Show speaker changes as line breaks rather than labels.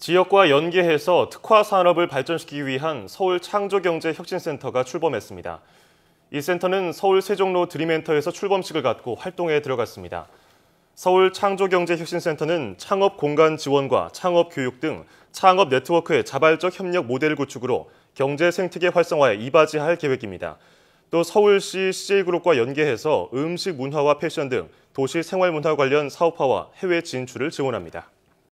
지역과 연계해서 특화 산업을 발전시키기 위한 서울 창조경제혁신센터가 출범했습니다. 이 센터는 서울 세종로 드림엔터에서 출범식을 갖고 활동에 들어갔습니다. 서울 창조경제혁신센터는 창업 공간 지원과 창업 교육 등 창업 네트워크의 자발적 협력 모델 구축으로 경제 생태계 활성화에 이바지할 계획입니다. 또 서울시 CJ그룹과 연계해서 음식 문화와 패션 등 도시 생활 문화 관련 사업화와 해외 진출을 지원합니다.